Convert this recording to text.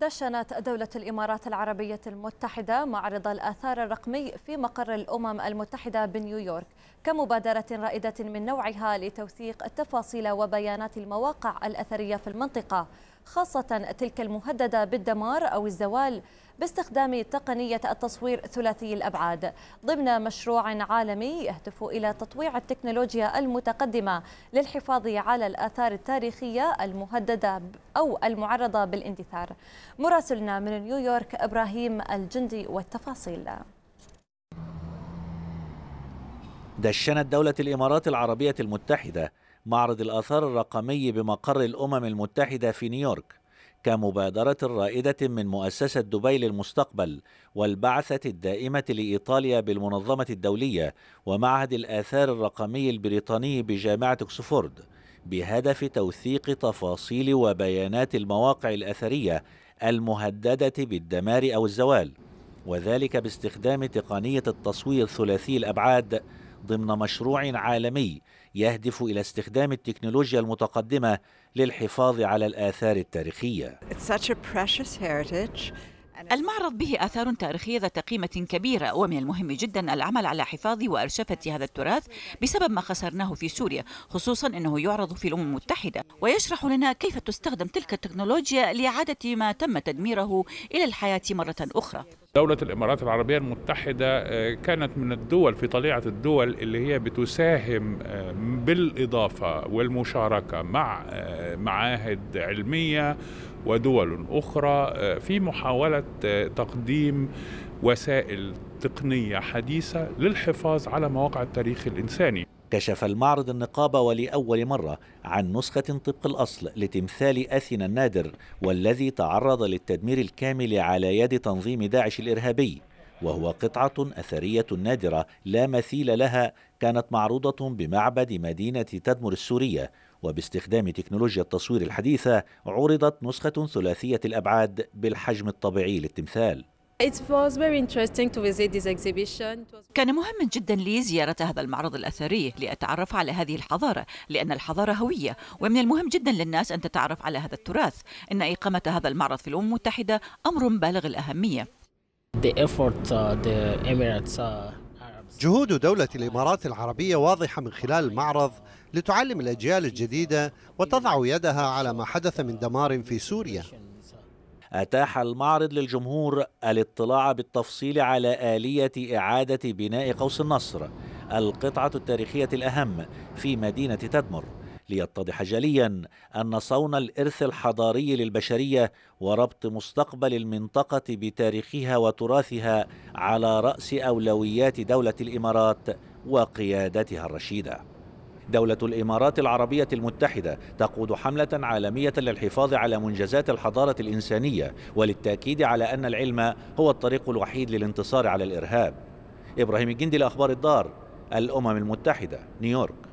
دشنت دولة الإمارات العربية المتحدة معرض الآثار الرقمي في مقر الأمم المتحدة بنيويورك كمبادرة رائدة من نوعها لتوثيق تفاصيل وبيانات المواقع الأثرية في المنطقة خاصة تلك المهددة بالدمار أو الزوال باستخدام تقنية التصوير ثلاثي الأبعاد ضمن مشروع عالمي يهدف إلى تطويع التكنولوجيا المتقدمة للحفاظ على الآثار التاريخية المهددة أو المعرضة بالاندثار مراسلنا من نيويورك إبراهيم الجندي والتفاصيل دشنت دولة الإمارات العربية المتحدة معرض الآثار الرقمي بمقر الأمم المتحدة في نيويورك كمبادرة رائدة من مؤسسة دبي للمستقبل والبعثة الدائمة لإيطاليا بالمنظمة الدولية ومعهد الآثار الرقمي البريطاني بجامعة أكسفورد بهدف توثيق تفاصيل وبيانات المواقع الأثرية المهددة بالدمار أو الزوال وذلك باستخدام تقنية التصوير ثلاثي الأبعاد ضمن مشروع عالمي يهدف إلى استخدام التكنولوجيا المتقدمة للحفاظ على الآثار التاريخية. المعرض به آثار تاريخية ذات قيمة كبيرة ومن المهم جدا العمل على حفاظ وأرشفة هذا التراث بسبب ما خسرناه في سوريا خصوصا أنه يعرض في الأمم المتحدة ويشرح لنا كيف تستخدم تلك التكنولوجيا لإعادة ما تم تدميره إلى الحياة مرة أخرى دولة الإمارات العربية المتحدة آه، كانت من الدول في طليعة الدول اللي هي بتساهم آه، بالإضافة والمشاركة مع آه، معاهد علمية ودول أخرى في محاولة تقديم وسائل تقنية حديثة للحفاظ على مواقع التاريخ الإنساني كشف المعرض النقابة ولأول مرة عن نسخة طبق الأصل لتمثال أثينا النادر والذي تعرض للتدمير الكامل على يد تنظيم داعش الإرهابي وهو قطعة أثرية نادرة لا مثيل لها كانت معروضة بمعبد مدينة تدمر السورية وباستخدام تكنولوجيا التصوير الحديثة عرضت نسخة ثلاثية الأبعاد بالحجم الطبيعي للتمثال كان مهما جدا لي زيارة هذا المعرض الأثري لأتعرف على هذه الحضارة لأن الحضارة هوية ومن المهم جدا للناس أن تتعرف على هذا التراث إن إقامة هذا المعرض في الأمم المتحدة أمر بالغ الأهمية uh, uh, جهود دولة الإمارات العربية واضحة من خلال المعرض لتعلم الأجيال الجديدة وتضع يدها على ما حدث من دمار في سوريا أتاح المعرض للجمهور الاطلاع بالتفصيل على آلية إعادة بناء قوس النصر القطعة التاريخية الأهم في مدينة تدمر ليتضح جليا أن صون الإرث الحضاري للبشرية وربط مستقبل المنطقة بتاريخها وتراثها على رأس أولويات دولة الإمارات وقيادتها الرشيده دولة الإمارات العربية المتحدة تقود حملة عالمية للحفاظ على منجزات الحضارة الإنسانية وللتأكيد على أن العلم هو الطريق الوحيد للانتصار على الإرهاب إبراهيم الجندي لأخبار الدار الأمم المتحدة نيويورك